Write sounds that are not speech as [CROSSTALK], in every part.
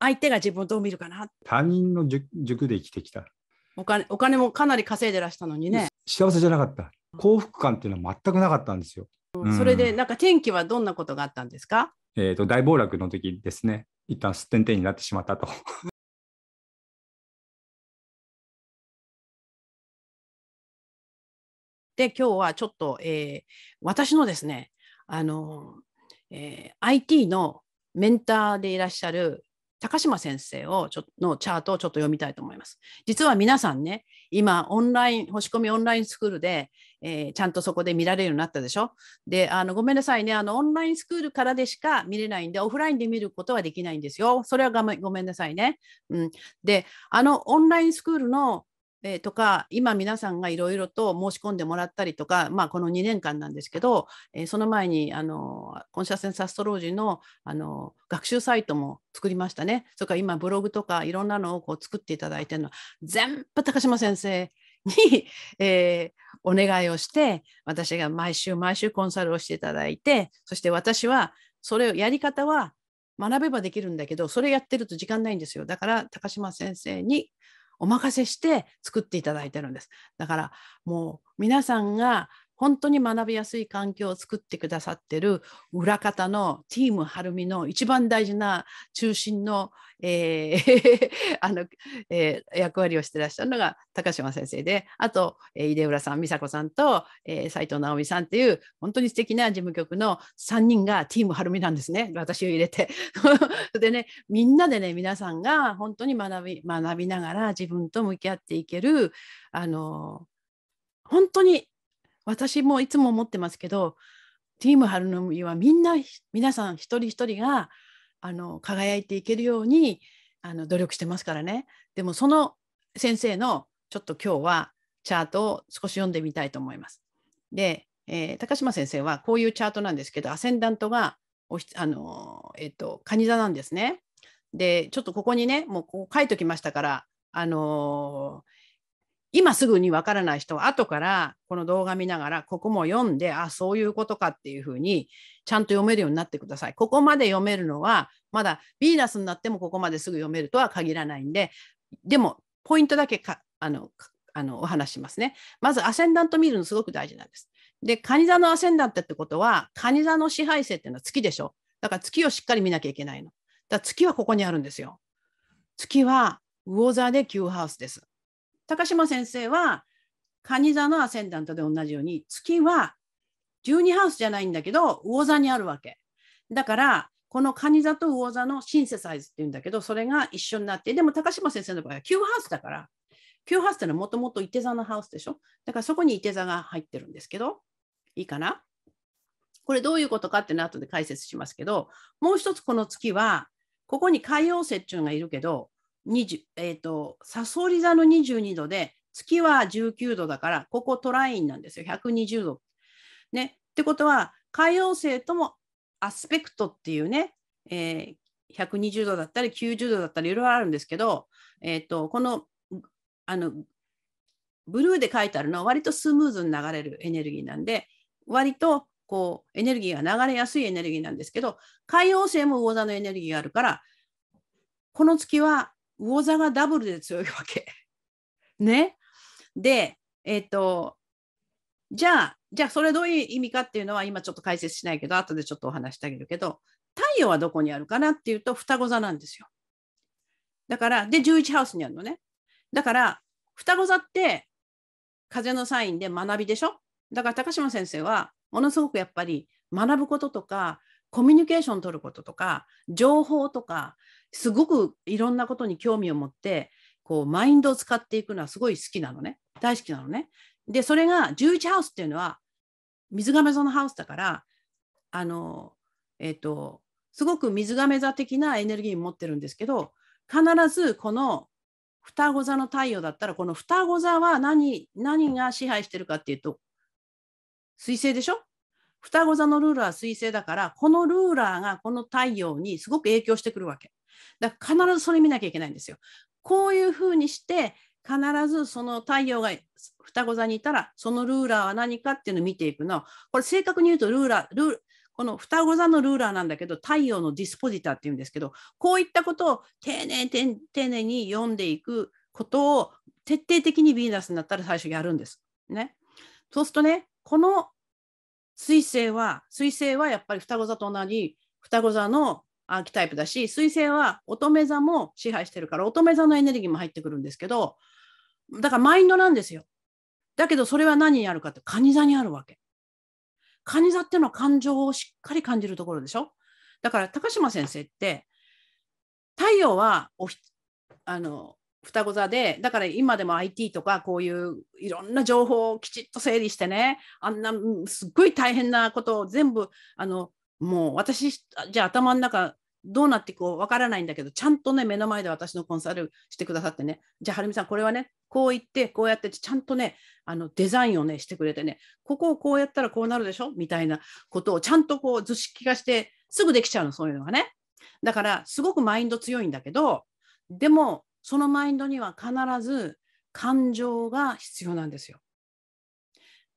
相手が自分をどう見るかな他人の塾で生きてきたお金お金もかなり稼いでらしたのにね幸せじゃなかった幸福感っていうのは全くなかったんですよ、うん、それでなんか天気はどんなことがあったんですかえーと、と大暴落の時ですね一旦すってんてんになってしまったと [LAUGHS] で今日はちょっと、えー、私のですねあの、えー、IT のメンターでいらっしゃる高島先生をちょのチャートをちょっと読みたいと思います。実は皆さんね、今、オンライン、星込みオンラインスクールで、えー、ちゃんとそこで見られるようになったでしょで、あのごめんなさいねあの、オンラインスクールからでしか見れないんで、オフラインで見ることはできないんですよ。それはごめんなさいね。うん、で、あのオンラインスクールのえとか今皆さんがいろいろと申し込んでもらったりとか、まあ、この2年間なんですけど、えー、その前にあのコンシャセンスアストロージーのあの学習サイトも作りましたねそれから今ブログとかいろんなのをこう作っていただいてるのは全部高島先生に、[LAUGHS] えー、お願いをして私が毎週毎週コンサルをしていただいてそして私はそれをやり方は学べばできるんだけどそれやってると時間ないんですよだから高島先生にお任せして作っていただいてるんです。だからもう皆さんが本当に学びやすい環境を作ってくださってる裏方のティームはるみの一番大事な中心の,、えー [LAUGHS] あのえー、役割をしてらっしゃるのが高島先生であと、えー、井出浦さん美佐子さんと、えー、斉藤直美さんっていう本当に素敵な事務局の3人がティームはるみなんですね私を入れて。[LAUGHS] でねみんなでね皆さんが本当に学び学びながら自分と向き合っていけるあの本当に私もいつも思ってますけどティーム春の海はみんな皆さん一人一人があの輝いていけるようにあの努力してますからねでもその先生のちょっと今日はチャートを少し読んでみたいと思います。で、えー、高島先生はこういうチャートなんですけどアセンダントがおひあのえっ、ー、と蟹座なんですね。でちょっとここにねもうこう書いときましたからあのー今すぐにわからない人は後からこの動画見ながらここも読んであそういうことかっていうふうにちゃんと読めるようになってください。ここまで読めるのはまだヴィーナスになってもここまですぐ読めるとは限らないんででもポイントだけかあのあのお話しますね。まずアセンダント見るのすごく大事なんです。で蟹座のアセンダントってことは蟹座の支配性っていうのは月でしょ。だから月をしっかり見なきゃいけないの。だから月はここにあるんですよ。月は魚座で Q ハウスです。高島先生は蟹座のアセンダントで同じように月は12ハウスじゃないんだけど魚座にあるわけだからこの蟹座と魚座のシンセサイズっていうんだけどそれが一緒になってでも高島先生の場合は9ハウスだから9ハウスってのはもともといて座のハウスでしょだからそこにいて座が入ってるんですけどいいかなこれどういうことかっていうのは後で解説しますけどもう一つこの月はここに海洋星っていうのがいるけどえっ、ー、と、サソリ座の22度で、月は19度だから、ここトラインなんですよ、120度。ね。ってことは、海王星ともアスペクトっていうね、えー、120度だったり90度だったりいろいろあるんですけど、えーと、とこのあのブルーで書いてあるのは割とスムーズに流れるエネルギーなんで割とこうエネルギーが流れやすいエネルギーなんですけど海王星も魚座のエネルギーがあるからこの月は魚座がダブルで強いわけ。[LAUGHS] ね。で、えっ、ー、と、じゃあ、じゃあそれどういう意味かっていうのは今ちょっと解説しないけど、後でちょっとお話してあげるけど、太陽はどこにあるかなっていうと双子座なんですよ。だから、で、11ハウスにあるのね。だから、双子座って風のサインで学びでしょだから高島先生はものすごくやっぱり学ぶこととかコミュニケーション取ることとか情報とかすごくいろんなことに興味を持ってこうマインドを使っていくのはすごい好きなのね大好きなのね。でそれが11ハウスっていうのは水亀座のハウスだからあのえっ、ー、とすごく水亀座的なエネルギー持ってるんですけど必ずこの双子座の太陽だったらこの双子座は何何が支配してるかっていうと水星でしょ双子座のルーラーは水星だからこのルーラーがこの太陽にすごく影響してくるわけ。だから必ずそれ見なきゃいけないんですよ。こういうふうにして必ずその太陽が双子座にいたらそのルーラーは何かっていうのを見ていくのこれ正確に言うとルーラールーこの双子座のルーラーなんだけど太陽のディスポジターっていうんですけどこういったことを丁寧丁寧に読んでいくことを徹底的にヴィーナスになったら最初やるんです。ね、そうするとねこの彗星は彗星はやっぱり双子座と同じ双子座のアーキタイプだし彗星は乙女座も支配してるから乙女座のエネルギーも入ってくるんですけどだからマインドなんですよだけどそれは何にあるかって蟹座にあるわけ蟹座っていうのは感情をしっかり感じるところでしょだから高島先生って太陽はおあの双子座でだから今でも IT とかこういういろんな情報をきちっと整理してねあんなすっごい大変なことを全部あのもう私じゃあ頭の中どうなっていくかわからないんだけどちゃんとね目の前で私のコンサルしてくださってねじゃあはるみさんこれはねこう言ってこうやってちゃんとねあのデザインをねしてくれてねここをこうやったらこうなるでしょみたいなことをちゃんとこう図式化してすぐできちゃうのそういうのがねだからすごくマインド強いんだけどでもそのマインドには必ず感情が必要なんですよ。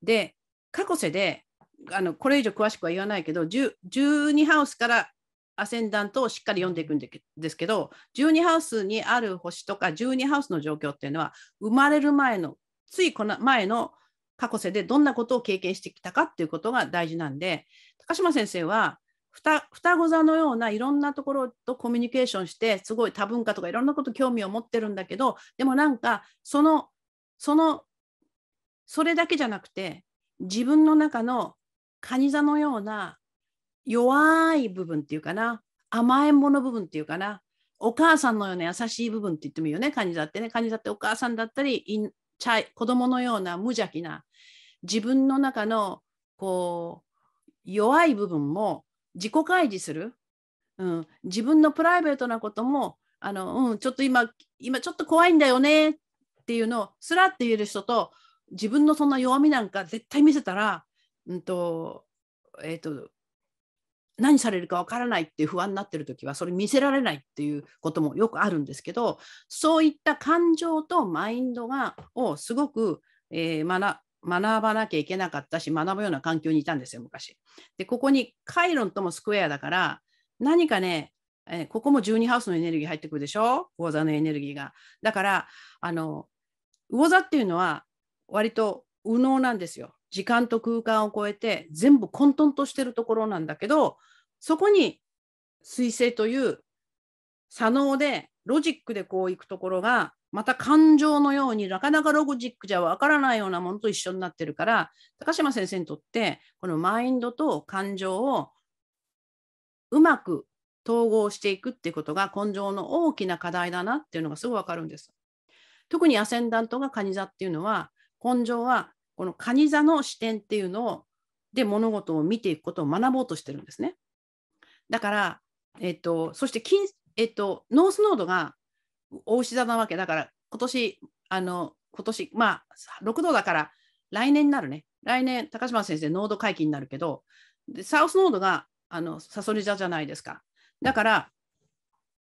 で過去世であのこれ以上詳しくは言わないけど12ハウスからアセンダントをしっかり読んでいくんですけど12ハウスにある星とか12ハウスの状況っていうのは生まれる前のついこの前の過去世でどんなことを経験してきたかっていうことが大事なんで高島先生は双子座のようないろんなところとコミュニケーションしてすごい多文化とかいろんなこと興味を持ってるんだけどでもなんかそのそのそれだけじゃなくて自分の中のカニ座のような弱い部分っていうかな甘えん坊の部分っていうかなお母さんのような優しい部分って言ってもいいよねカニ座ってねカニ座ってお母さんだったりいちゃい子供のような無邪気な自分の中のこう弱い部分も自己開示する、うん、自分のプライベートなこともあの、うん、ちょっと今今ちょっと怖いんだよねっていうのをすらって言える人と自分のそんな弱みなんか絶対見せたらうんと、えっ、ー、と、何されるかわからないっていう不安になってる時はそれ見せられないっていうこともよくあるんですけどそういった感情とマインドがをすごく、えー、学学ばなきゃいけなかったし学ぶような環境にいたんですよ昔。でここにカイロンともスクエアだから何かね、えー、ここも12ハウスのエネルギー入ってくるでしょ魚座のエネルギーが。だからあの魚座っていうのは割と右脳なんですよ。時間と空間を超えて全部混沌としてるところなんだけどそこに彗星という左脳でロジックでこういくところがまた感情のようになかなかロジックじゃわからないようなものと一緒になってるから高島先生にとってこのマインドと感情をうまく統合していくっていうことが根性の大きな課題だなっていうのがすごいわかるんです。特にアセンダントがカニ座っていうのは根性はこのカニ座の視点っていうのをで物事を見ていくことを学ぼうとしてるんですね。だから、えっと、そして金、えっと、ノースノードが大牛座なわけだから今年あの今年まあ6度だから来年になるね来年高島先生ノード回帰になるけどでサウスノードがあのサソリ座じゃないですかだから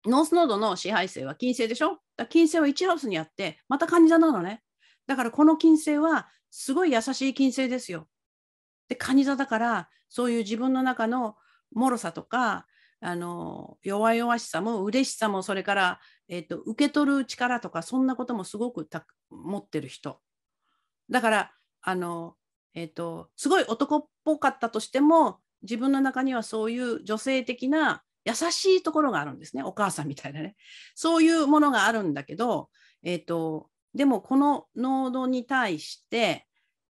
ノースノードの支配性は金星でしょだ金星は1ハウスにあってまたカニ座なのねだからこの金星はすごい優しい金星ですよ。で、蟹座だから、そういう自分の中の脆さとか、あの弱々しさも嬉しさもそれから、えっと、受け取る力とかそんなこともすごく持ってる人だからあの、えっと、すごい男っぽかったとしても自分の中にはそういう女性的な優しいところがあるんですねお母さんみたいなねそういうものがあるんだけど、えっとでもこのノードに対して、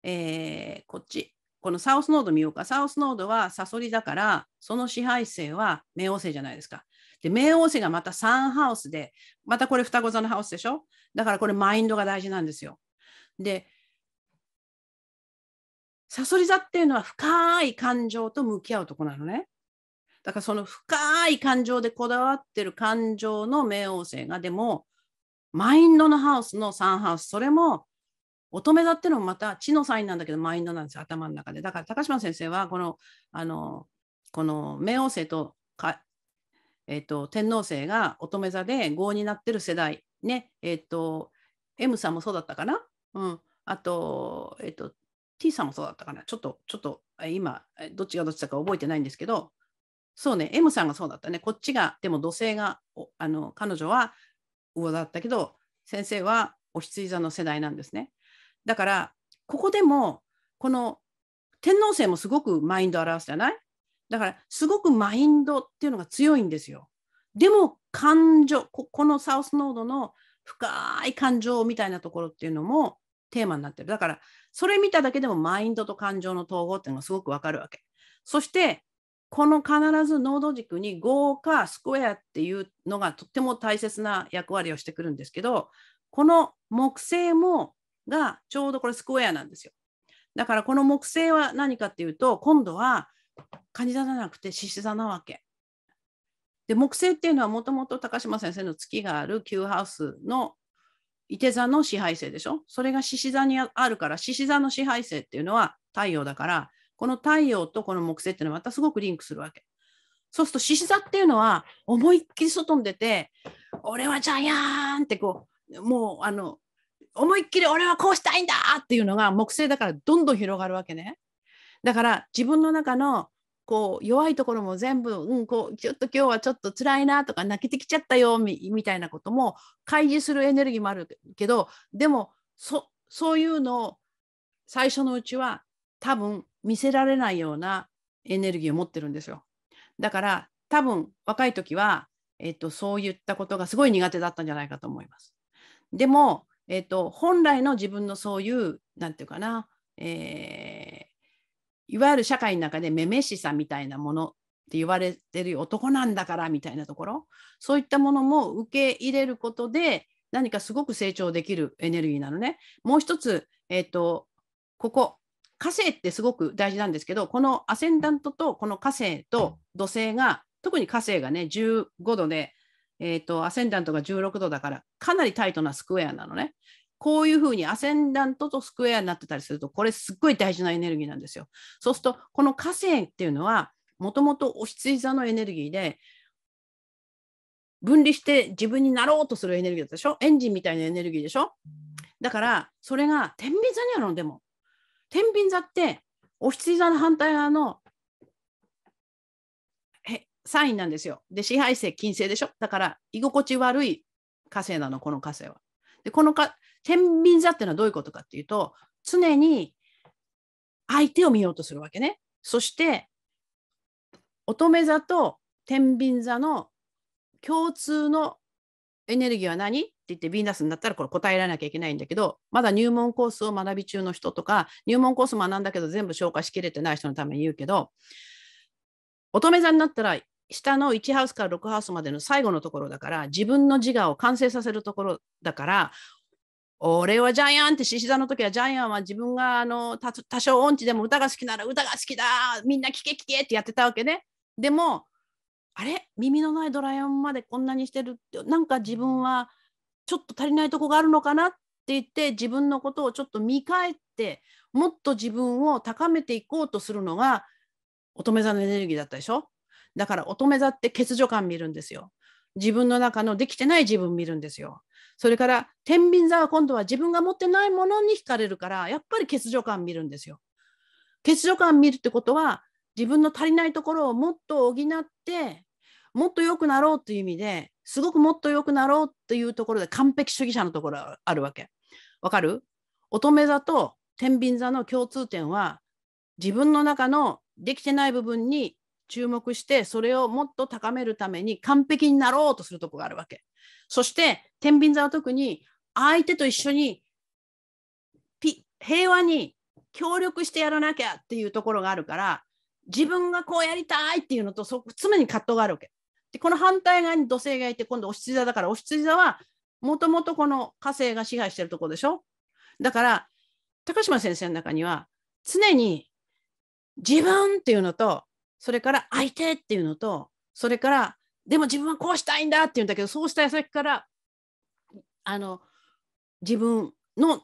えー、こっち、このサウスノード見ようか。サウスノードはサソリだから、その支配性は冥王星じゃないですか。で、冥王星がまたサンハウスで、またこれ双子座のハウスでしょだからこれマインドが大事なんですよ。で、サソリ座っていうのは深い感情と向き合うとこなのね。だからその深い感情でこだわってる感情の冥王星がでもマインドのハウスのサンハウス、それも乙女座っていうのもまた地のサインなんだけどマインドなんですよ、頭の中で。だから高島先生はこの、あの、この冥王星とか、えーと、天王星が乙女座で合になってる世代、ね、えっ、ー、と、M さんもそうだったかな、うん、あと、えっ、ー、と、T さんもそうだったかな、ちょっと、ちょっと今、どっちがどっちだか覚えてないんですけど、そうね、M さんがそうだったね。こっちが、でも土星が、あの彼女は魚だったけど先生はお羊座の世代なんですね。だからここでもこの天王星もすごくマインドを表すじゃないだからすごくマインドっていうのが強いんですよ。でも感情ここのサウスノードの深い感情みたいなところっていうのもテーマになってるだからそれ見ただけでもマインドと感情の統合っていうのがすごくわかるわけそしてこの必ずノード軸に合かスクエアっていうのがとっても大切な役割をしてくるんですけど、この木星もがちょうどこれスクエアなんですよ。だからこの木星は何かっていうと、今度はカニ座じゃなくて獅子座なわけ。で、木星っていうのはもともと高島先生の月がある9ハウスの伊手座の支配性でしょそれが獅子座にあるから、獅子座の支配性っていうのは太陽だから、この太陽とこの木星っていうのはまたすごくリンクするわけ。そうすると獅子座っていうのは思いっきり外に出て「俺はジャイアン!」ってこうもうあの思いっきり俺はこうしたいんだっていうのが木星だからどんどん広がるわけね。だから自分の中のこう弱いところも全部、うん、こうちょっと今日はちょっと辛いなとか泣けてきちゃったよみたいなことも開示するエネルギーもあるけどでもそそういうのを最初のうちは多分見せられないようなエネルギーを持ってるんですよ。だから多分若い時は、えっと、そういったことがすごい苦手だったんじゃないかと思います。でも、えっと、本来の自分のそういう何て言うかな、えー、いわゆる社会の中でめめしさみたいなものって言われてる男なんだからみたいなところそういったものも受け入れることで何かすごく成長できるエネルギーなのね。もう一つ、えとここ火星ってすごく大事なんですけどこのアセンダントとこの火星と土星が特に火星がね15度で、えーと、アセンダントが16度だからかなりタイトなスクエアなのね。こういうふうにアセンダントとスクエアになってたりするとこれすっごい大事なエネルギーなんですよ。そうするとこの火星っていうのはもともとお羊座のエネルギーで分離して自分になろうとするエネルギーだったでしょエンジンみたいなエネルギーでしょだからそれが天秤座にあるのでも天秤座ってお羊座の反対側のサインなんですよ。で支配性金星でしょだから居心地悪い火星なのこの火星は。でこのか天秤座っていうのはどういうことかっていうと常に相手を見ようとするわけね。そして乙女座と天秤座の共通のエネルギーは何言ってヴィーナスになったらこれ答えられなきゃいけないんだけどまだ入門コースを学び中の人とか入門コース学んだけど全部消化しきれてない人のために言うけど乙女座になったら下の1ハウスから6ハウスまでの最後のところだから自分の自我を完成させるところだから俺はジャイアンって獅子座の時はジャイアンは自分があの多少音痴でも歌が好きなら歌が好きだみんな聞け聞けってやってたわけね。でもあれ耳のないドラえもんまでこんなにしてるってなんか自分はちょっと足りないとこがあるのかなって言って自分のことをちょっと見返ってもっと自分を高めていこうとするのが乙女座のエネルギーだったでしょだから乙女座って欠如感見るんですよ。自分の中のできてない自分見るんですよ。それから天秤座は今度は自分が持ってないものに惹かれるからやっぱり欠如感見るんですよ。欠如感見るってことは自分の足りないところをもっと補ってもっと良くなろうという意味ですごくもっと良くなろうっていうところで完璧主義者のところがあるわけ。わかる乙女座と天秤座の共通点は自分の中のできてない部分に注目してそれをもっと高めるために完璧になろうとするとこがあるわけ。そして天秤座は特に相手と一緒に平和に協力してやらなきゃっていうところがあるから自分がこうやりたいっていうのとそ常に葛藤があるわけ。でこの反対側に土星がいて今度お羊座だからお羊座はもともとこの火星が支配してるとこでしょだから高島先生の中には常に自分っていうのとそれから相手っていうのとそれからでも自分はこうしたいんだっていうんだけどそうした矢先からあの自分の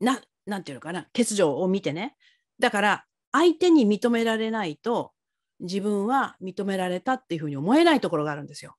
ななんていうのかな欠如を見てねだから相手に認められないと自分は認められたっていうふうに思えないところがあるんですよ。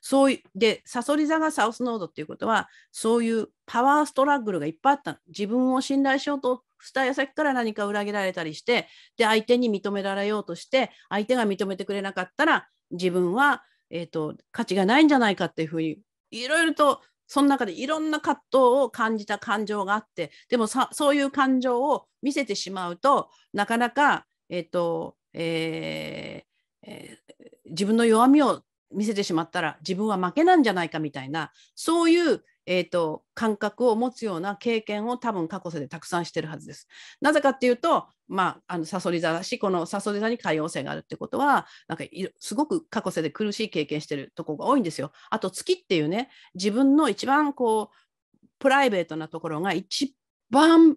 そういで、サソリ座がサウスノードっていうことは、そういうパワーストラッグルがいっぱいあった自分を信頼しようとした矢先から何か裏切られたりして、で、相手に認められようとして、相手が認めてくれなかったら、自分は、えーと、価値がないんじゃないかっていうふうに、いろいろとその中でいろんな葛藤を感じた感情があって、でもさそういう感情を見せてしまうとなかなか、えーとえーえー、自分の弱みを見せてしまったら自分は負けなんじゃないかみたいなそういう、えーと、感覚を持つような経験を多分過去世でたくさんしてるはずです。なぜかっていうと、まあ、あのサソリ座だしこのサソリ座に海王星があるってことはなんかすごく過去世で苦しい経験してるとこが多いんですよ。あと月っていうね自分の一番こうプライベートなところが一番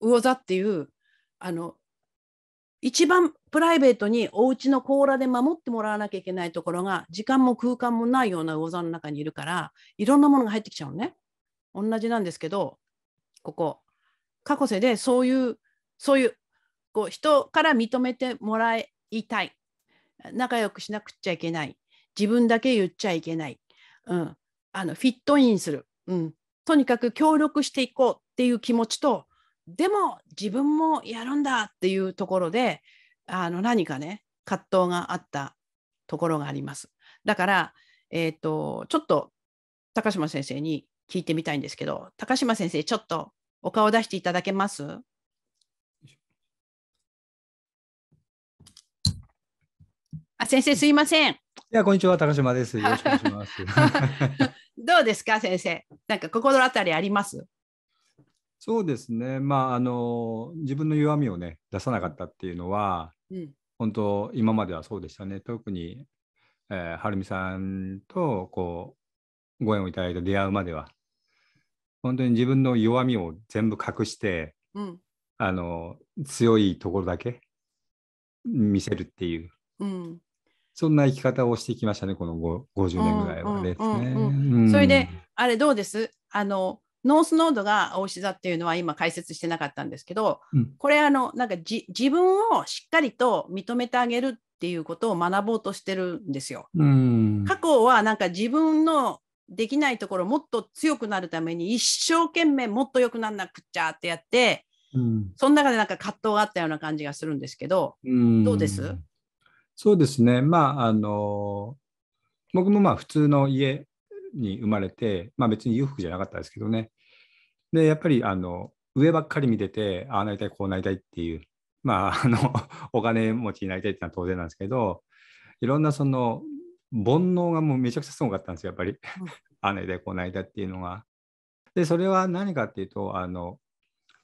魚座っていうあの一番プライベートにお家の甲羅で守ってもらわなきゃいけないところが時間も空間もないような魚座の中にいるからいろんなものが入ってきちゃうのね同じなんですけどここ過去世でそういうそういうこう人から認めてもらいたい仲良くしなくちゃいけない自分だけ言っちゃいけない、うん、あのフィットインする、うん、とにかく協力していこうっていう気持ちとでも自分もやるんだっていうところであの何かね葛藤があったところがあります。だから、えーと、とちょっと高島先生に聞いてみたいんですけど高島先生ちょっとお顔出していただけますあ先生すいません。いやこんにちは高島です。よろしくお願いします。[LAUGHS] どうですか先生。なんか心当たりありますそうですね、まあ、あの自分の弱みを、ね、出さなかったっていうのは、うん、本当、今まではそうでしたね、特に、えー、はるみさんとこうご縁をいただいて出会うまでは、本当に自分の弱みを全部隠して、うん、あの強いところだけ見せるっていう。うんそんな生き方をしてきましたね、この50年ぐらいはですね。それで、あれどうですあのノースノードがお牛座っていうのは今解説してなかったんですけど、うん、これあのなんか自分をしっかりと認めてあげるっていうことを学ぼうとしてるんですよ。過去はなんか自分のできないところもっと強くなるために一生懸命もっと良くなんなくっちゃってやって、うん、その中でなんか葛藤があったような感じがするんですけど、うどうですそうですねまああの僕もまあ普通の家に生まれて、まあ、別に裕福じゃなかったですけどねでやっぱりあの上ばっかり見ててああなりたいこうなりたいっていうまああの [LAUGHS] お金持ちになりたいっていうのは当然なんですけどいろんなその煩悩がもうめちゃくちゃすごかったんですよやっぱり [LAUGHS] ああなりたいこうなりたいっていうのが。でそれは何かっていうとあの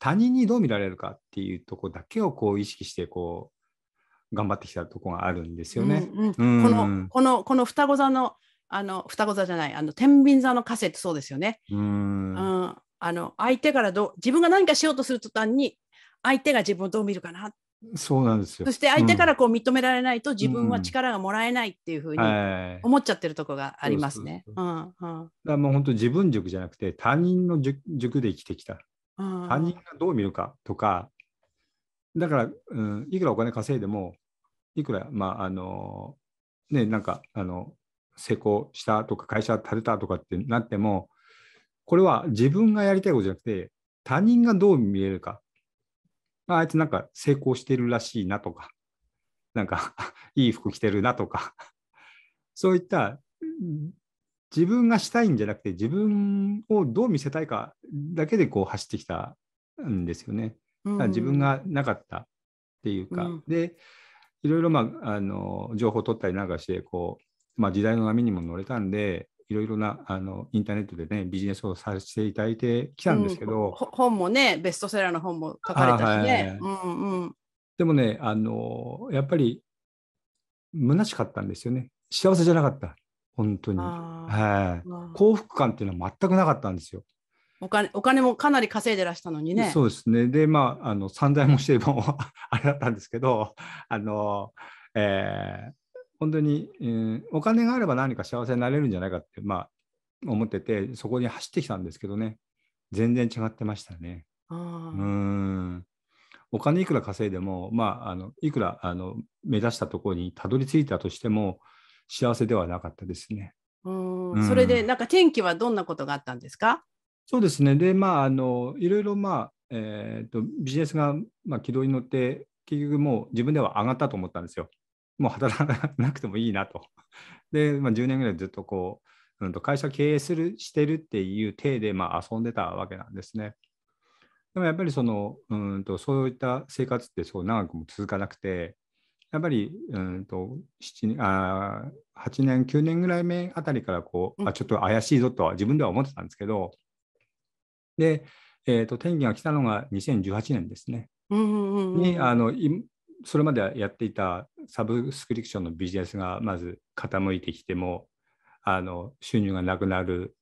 他人にどう見られるかっていうとこだけをこう意識してこう頑張ってきたとこがあるんですよね。このこのこの双子座のあの双子座じゃないあの天秤座の火星ってそうですよね。うんあの相手からど自分が何かしようとする途端に相手が自分をどう見るかなそうなんですよそして相手からこう認められないと自分は力がもらえないっていうふうに思っちゃってるとこがありますね。だからもう本当自分塾じゃなくて他人の塾で生きてきた、うん、他人がどう見るかとかだから、うん、いくらお金稼いでもいくらまああのねなんかあの成功したとか会社建てたとかってなってもこれは自分がやりたいことじゃなくて他人がどう見えるかあいつなんか成功してるらしいなとかなんか [LAUGHS] いい服着てるなとかそういった自分がしたいんじゃなくて自分をどう見せたいかだけでこう走ってきたんですよね。自分がなかったっていうか、うん、でいろいろ、まあ、あの情報を取ったりなんかしてこうまあ、時代の波にも乗れたんで、いろいろなあのインターネットでね、ビジネスをさせていただいてきたんですけど、うん、本もね、ベストセラーの本も書かれたしね。でもね、あのやっぱり虚しかったんですよね。幸せじゃなかった、本当に。はい、幸福感っていうのは全くなかったんですよ。お金お金もかなり稼いでらしたのにね。そうですね。で、まあ、あの散財もしても [LAUGHS] あれだったんですけど、あの、えー、本当に、えー、お金があれば何か幸せになれるんじゃないかって、まあ、思ってて、そこに走ってきたんですけどね、全然違ってましたね。うんお金いくら稼いでも、まあ、あのいくらあの目指したところにたどり着いたとしても幸せではなかったですね。うん、それでなんか天気はどんなことがあったんですかそうですねでまああのいろいろ、まあえーとビジネスが、まあ、軌道に乗って結局もう自分では上がったと思ったんですよ。もう働かなくてもいいなと。[LAUGHS] で、まあ、10年ぐらいずっとこう、うん、と会社経営するしてるっていう体で、まあ、遊んでたわけなんですね。でもやっぱりその、うんとそういった生活ってそう長くも続かなくて、やっぱり、うんと、あ8年、9年ぐらい目あたりからこう、あちょっと怪しいぞとは自分では思ってたんですけど、で、えーと、天気が来たのが2018年ですね。うんうんうん、にあのそれまでやっていたサブスクリプションのビジネスがまず傾いてきてもあの収入がなくなる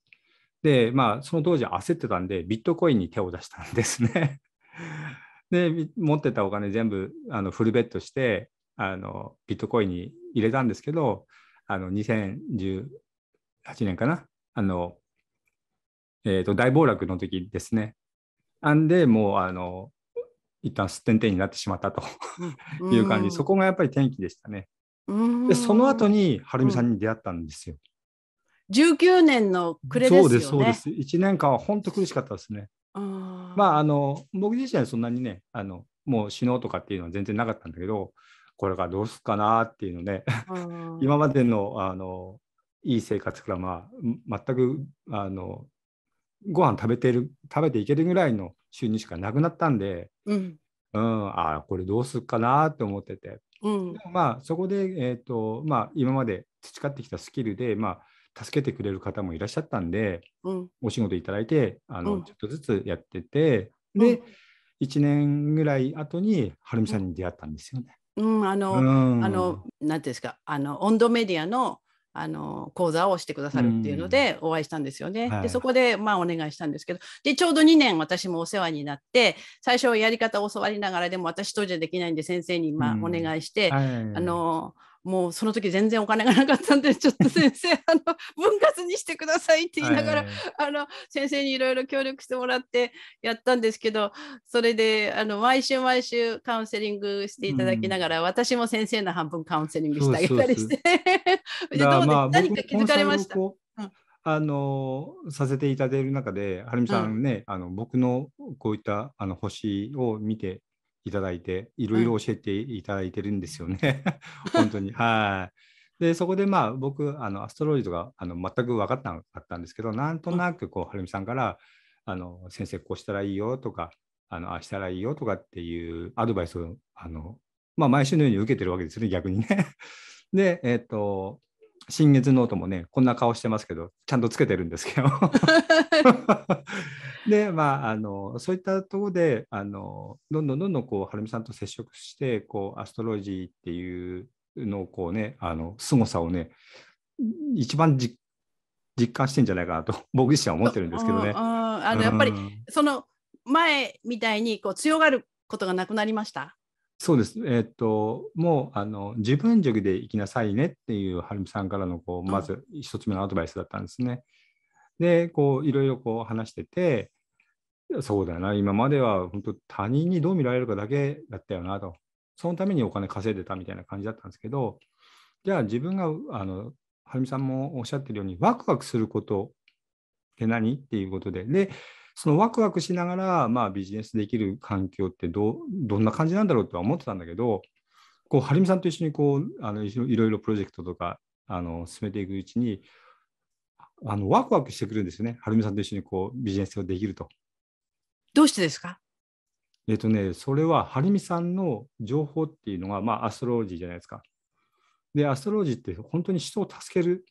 でまあその当時焦ってたんでビットコインに手を出したんですね [LAUGHS] で持ってたお金全部あのフルベットしてあのビットコインに入れたんですけどあの2018年かなあの、えーと、と大暴落の時ですねあんでもうあの一旦すってんてんになってしまったという感じ、うん、そこがやっぱり転機でしたね。でその後にはるみさんに出会ったんですよ。19年の暮れですよね。そうですそうです。1年間は本当苦しかったですね。あまああの僕自身はそんなにねあのもう死のうとかっていうのは全然なかったんだけどこれからどうすっかなっていうのね、[LAUGHS] 今までのあのいい生活からまあ全くあのご飯食べてる食べていけるぐらいの収入しかなくなったんでうん、うん、ああこれどうすっかなと思ってて、うん、まあそこで、えーとまあ、今まで培ってきたスキルで、まあ、助けてくれる方もいらっしゃったんで、うん、お仕事いただいてあの、ちょっとずつやっててで、1年ぐらい後にはるみさんに出会ったんですよね。うん、あの、うん、あの、なんていうんですか、あの、温度メディアのあの講座をしてくださるっていうのでお会いしたんですよね。でそこでまあお願いしたんですけどでちょうど2年私もお世話になって最初はやり方を教わりながらでも私当時はできないんで先生にまあお願いして、うんはい、あのーもうその時全然お金がなかったんで [LAUGHS] ちょっと先生あの分割にしてくださいって言いながら、はい、あの先生にいろいろ協力してもらってやったんですけどそれであの毎週毎週カウンセリングしていただきながら、うん、私も先生の半分カウンセリングしてあげたりして [LAUGHS] まあ、何か気づかれました。あのさせていただいる中で、はるみさんね、うん、あの僕のこういったあの星を見ていただいて、いろいろ教えていただいてるんですよね。はい、本当に。はい。で、そこでまあ僕、あのアストロイドがあの全く分かったなかったんですけど、なんとなくこう、はるみさんから、あの先生、こうしたらいいよとか、あのあしたらいいよとかっていうアドバイスを、あのまあ、毎週のように受けてるわけですね、逆にね。[LAUGHS] で、えっ、ー、と、新月ノートもね、こんな顔してますけど、ちゃんとつけてるんですけど。[LAUGHS] でまああのそういったところであのどんどんどんどんこうはるみさんと接触してこうアストロジーっていうのをこうねあの凄さをね一番実感してんじゃないかなと [LAUGHS] 僕自身は思ってるんですけどね。あのやっぱり、うん、その前みたいにこう強がることがなくなりましたそうです、えー、っともうあの自分塾で行きなさいねっていうはるみさんからのこうまず一つ目のアドバイスだったんですね。うん、でこういろいろこう話しててそうだな、今までは本当他人にどう見られるかだけだったよなと。そのためにお金稼いでたみたいな感じだったんですけど、じゃあ自分が、あの、はるみさんもおっしゃってるように、ワクワクすることって何っていうことで、で、そのワクワクしながら、まあビジネスできる環境ってどどんな感じなんだろうとは思ってたんだけど、こう、はるみさんと一緒にこう、あのいろいろプロジェクトとか、あの、進めていくうちに、あのワクワクしてくるんですよね。はるみさんと一緒にこうビジネスができると。どうしてですかえっとね、それは、はるみさんの情報っていうのが、まあ、アストロロジーじゃないですか。で、アストロロジーって本当に人を助ける、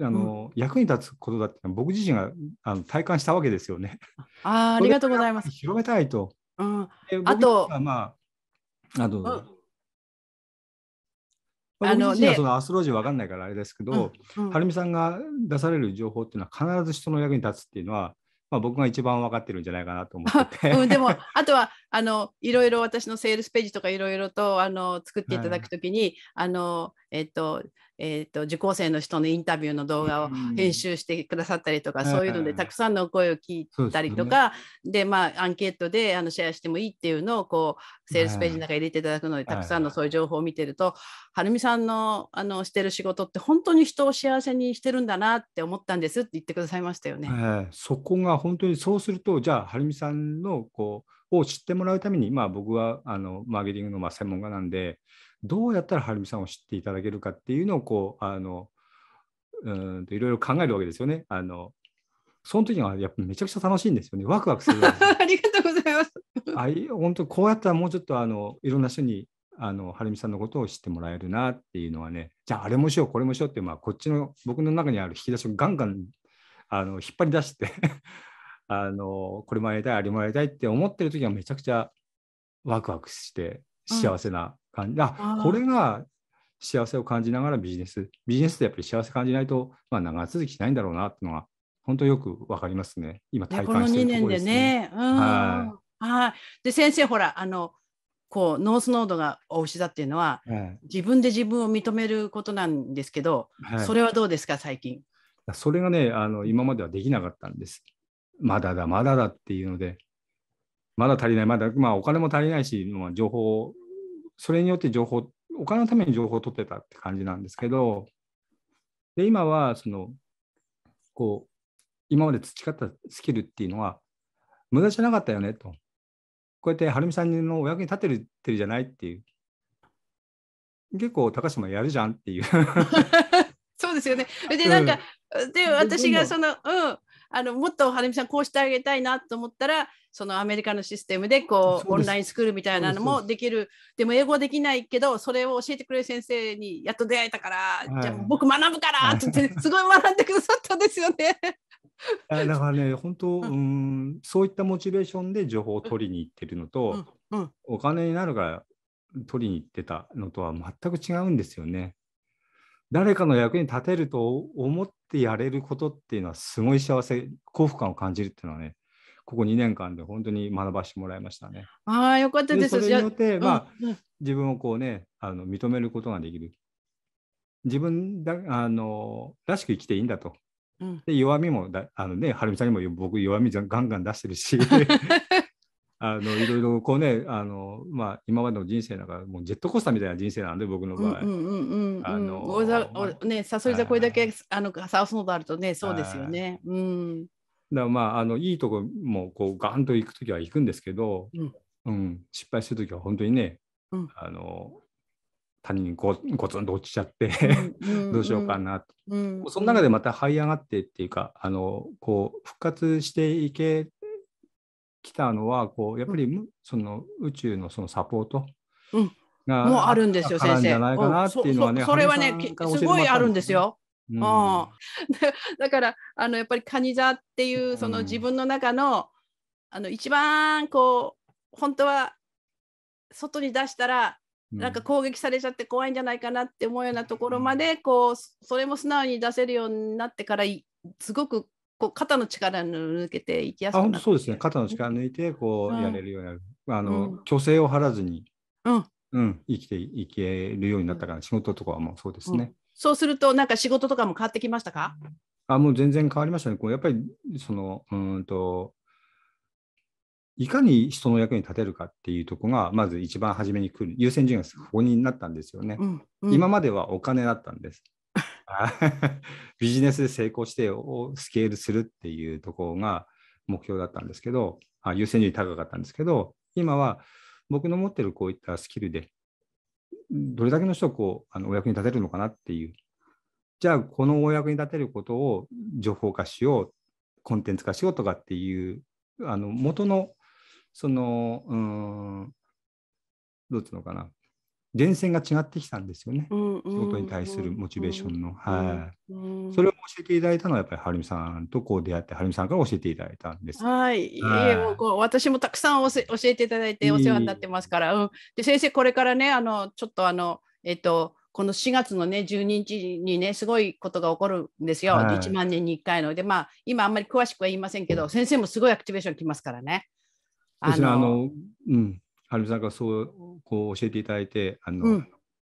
あの、うん、役に立つことだって、僕自身があの体感したわけですよね。あありがとうございます。広めたいと。うん、あと、まあ、あと、まあ、僕自身そのアストロジー分かんないからあれですけど、はるみさんが出される情報っていうのは必ず人の役に立つっていうのはまあ、僕が一番分かってるんじゃないかなと思っててうん、でもあとはあのいろいろ私のセールスページとかいろいろとあの作っていただくときに、はい、あのえっとえーと、受講生の人のインタビューの動画を編集してくださったりとか、うん、そういうのでたくさんの声を聞いたりとか、で、まあ、アンケートであのシェアしてもいいっていうのをこうセールスページの中に入れていただくので、たくさんのそういう情報を見てると、はるみさんのあのしてる仕事って本当に人を幸せにしてるんだなって思ったんですって言ってくださいましたよね。そこが本当にそうするとじゃあはるみさんのこうを知ってもらうために、まあ、僕はあのマーケティングのまあ専門家なんでどうやったらはるみさんを知っていただけるかっていうのをこうあのうんといろいろ考えるわけですよね。あのその時はやっぱめちゃくちゃ楽しいんですよね。ワクワクする [LAUGHS] ありがとうございます。あい本当こうやったらもうちょっとあのいろんな人にあのはるみさんのことを知ってもらえるなっていうのはねじゃああれもしようこれもしようって、まあ、こっちの僕の中にある引き出しをガンガンあの引っ張り出してあのこれもやりたいあれもやりたいって思ってる時はめちゃくちゃワクワクして幸せな感じ、うん、あこれが幸せを感じながらビジネスビジネスってやっぱり幸せ感じないと、まあ、長続きしないんだろうなっていうのは本当よくわかりますね今体感してるところですねこの2年でね、うんはいはい、で先生ほらあのこうノースノードがお牛だっていうのは、はい、自分で自分を認めることなんですけど、はい、それはどうですか最近それがねあの今まではできなかったんです。まだだ、まだだっていうので、まだ足りない、まだ、まあ、お金も足りないし、まあ、情報、それによって情報、お金のために情報を取ってたって感じなんですけど、で今はその、こう、今まで培ったスキルっていうのは、無駄じゃなかったよねと。こうやって、はるみさんのお役に立てるてるじゃないっていう。結構、高島やるじゃんっていう [LAUGHS] そうですよね。で、なんか、で、私がその、うん、あのもっとはるみさんこうしてあげたいなと思ったらそのアメリカのシステムでこうオンラインスクールみたいなのもできるでも英語できないけどそれを教えてくれる先生にやっと出会えたから、はい、じゃ僕学ぶからって言ってすごい学んでくださったんですよね。[LAUGHS] だからね本当、うん、そういったモチベーションで情報を取りに行ってるのと、うんうん、お金になるから取りに行ってたのとは全く違うんですよね。誰かの役に立てると思ってやれることっていうのはすごい幸せ幸福感を感じるっていうのはねここ2年間で本当に学ばしてもらいましたね。ああよかったです。でそれによって、まあ、うん、自分をこうねあの認めることができる自分だあのらしく生きていいんだと。うん、で弱みもだあのねはるみさんにも僕弱みガンガン出してるし [LAUGHS] あのいろいろこうねあの、まあ、今までの人生なんかもうジェットコースターみたいな人生なんで僕の場合。ねさそり座これだけあの探すのとあるとねそうですよね。うん、だからまああのいいとこもこうガンと行く時は行くんですけど、うん、うん、失敗する時は本当にね、うん、あの他人にゴゴツンと落ちちゃって [LAUGHS] どうしようかなと、うん、うん、その中でまた這い上がってっていうかあのこう復活していけ来たのはこうやっぱりその宇宙のそのサポートが、うん、もうあるんですよ先生。じゃうはね、うん、それはねすごいあるんですよ。うん、[LAUGHS] だからあのやっぱりカニ座っていうその自分の中の,、あの一番こう本当は外に出したらなんか攻撃されちゃって怖いんじゃないかなって思うようなところまでこうそれも素直に出せるようになってからすごくこう肩の力抜けていきやすくなそうですね肩の力抜いてこうやれるようになる、うん、あの、うん、虚勢を張らずに、うんうん、生きていけるようになったから、仕事とかはもうそうですね、そうするとなんか仕事とかも変わってきましたかあもう全然変わりましたねこうやっぱりそのうんといかに人の役に立てるかっていうとこがまず一番初めに来る優先順位がここになったんですよね、今まではお金だったんです [LAUGHS] ビジネスで成功してスケールするっていうところが目標だったんですけど、あ優先順位高かったんですけど、今は僕の持ってるこういったスキルで、どれだけの人をこうあのお役に立てるのかなっていう、じゃあこのお役に立てることを情報化しよう、コンテンツ化しようとかっていう、あの元のその、うん、どうつうのかな、源泉が違ってきたんですよね、うんうんうん、仕事に対するモチベーションの、はい、うんうん、それを教えていただいたのはやっぱりはるみさんとこう出会ってはるみさんから教えていただいたんです。はい、はい、いえもうこう私もたくさん教えていただいてお世話になってますから、うん、で先生これからねあのちょっとあのえっとこの4月のね12日にねすごいことが起こるんですよ、はい、1万年に1回のでまあ今あんまり詳しくは言いませんけど、先生もすごいアクティベーションきますからね。あのあの、うん、はるさんがそうこう教えていただいてあの、うん、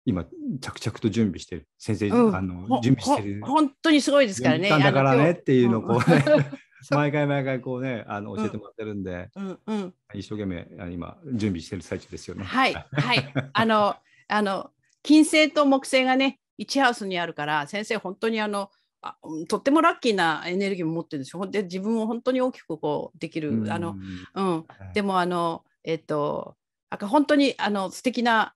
今着々と準備してる先生、うん、あの準備してる本当にすごいですからねだからねっていうのをこうね、[LAUGHS] 毎回毎回こうねあの教えてもらってるんで、うんうん、一生懸命今準備してる最中ですよねはいはいあのあの金星と木星がね1ハウスにあるから先生本当にあのあとってもラッキーなエネルギーも持ってるんですよ。で自分を本当に大きくこうできる。あのうん、でもあのえっ、となんか本当にあの素敵な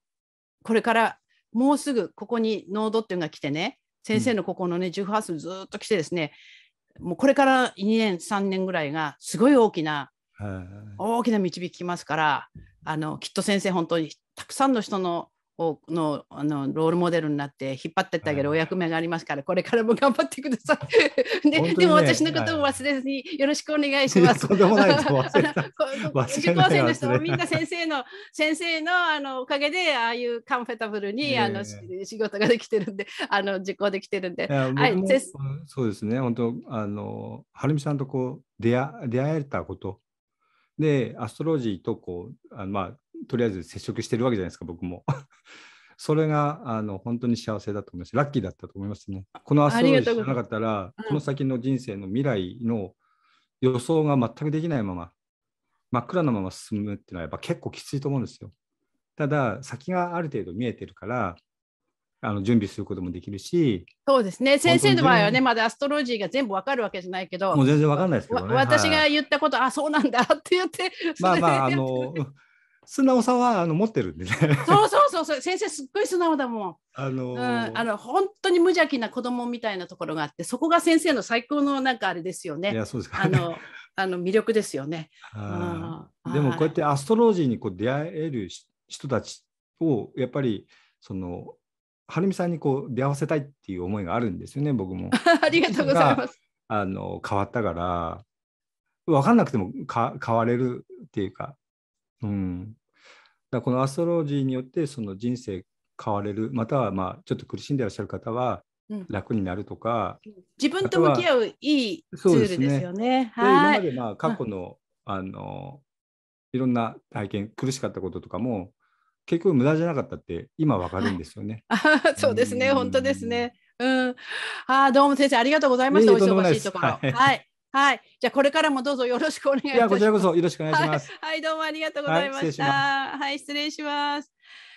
これからもうすぐここに濃度っていうのが来てね先生のここのね、18数ずっと来てですねもうこれから2年3年ぐらいがすごい大きな、はい、大きな導きますからあのきっと先生本当にたくさんの人のをのあのロールモデルになって引っ張ってってあげるお役目がありますから、これからも頑張ってください。[LAUGHS] で、ね、でも私のことを忘れずによろしくお願いします。とん [LAUGHS] でもないです。忘れた。受講生の人もみんな先生の先生のあのおかげでああいうカンフェタブルに、あの仕事ができてるんで、あの受講できてるんで。はい、そうですね。本当あのはるみさんとこう出会出会えたことでアストロジーとこうあまあとりあえず接触してるわけじゃないですか僕も [LAUGHS] それがあの本当に幸せだと思いますラッキーだったと思いますねこのアストロジー知らなかったら、うん、この先の人生の未来の予想が全くできないまま真っ暗なまま進むっていうのはやっぱ結構きついと思うんですよただ先がある程度見えてるからあの準備することもできるしそうですね先生の場合はねまだアストロジーが全部わかるわけじゃないけどもう全然わかんないですけど、ね、私が言ったこと、はい、あそうなんだって言ってまあまああの素直さはあの持ってるんでねそうそうそうそう先生すっごい素直だもん。あのーうん、あの本当に無邪気な子供みたいなところがあってそこが先生の最高のなんかあれですよね。いやそうですか、ね、あの [LAUGHS] あの魅力ですよね。うん、でもこうやってアストロジーにこう出会える人たちをやっぱりそのはるみさんにこう出会わせたいっていう思いがあるんですよね僕も。[LAUGHS] ありがとうございます。あの変わったから分かんなくてもか変われるっていうか、うん、だこのアストロジーによってその人生変われるまたはまあちょっと苦しんでいらっしゃる方は楽になるとか、うん、自分と向き合ういいツールですよね。ね今までまあ過去の、あのいろんな体験苦しかったこととかも結局無駄じゃなかったって今わかるんですよね。はい、そうですね、本当ですね。うん。あどうも先生ありがとうございました。お忙しいところ。はい。はいはい。じゃこれからもどうぞよろしくお願いいや、こちらこそよろしくお願いします。はい、はい、どうもありがとうございました。はい、失礼します。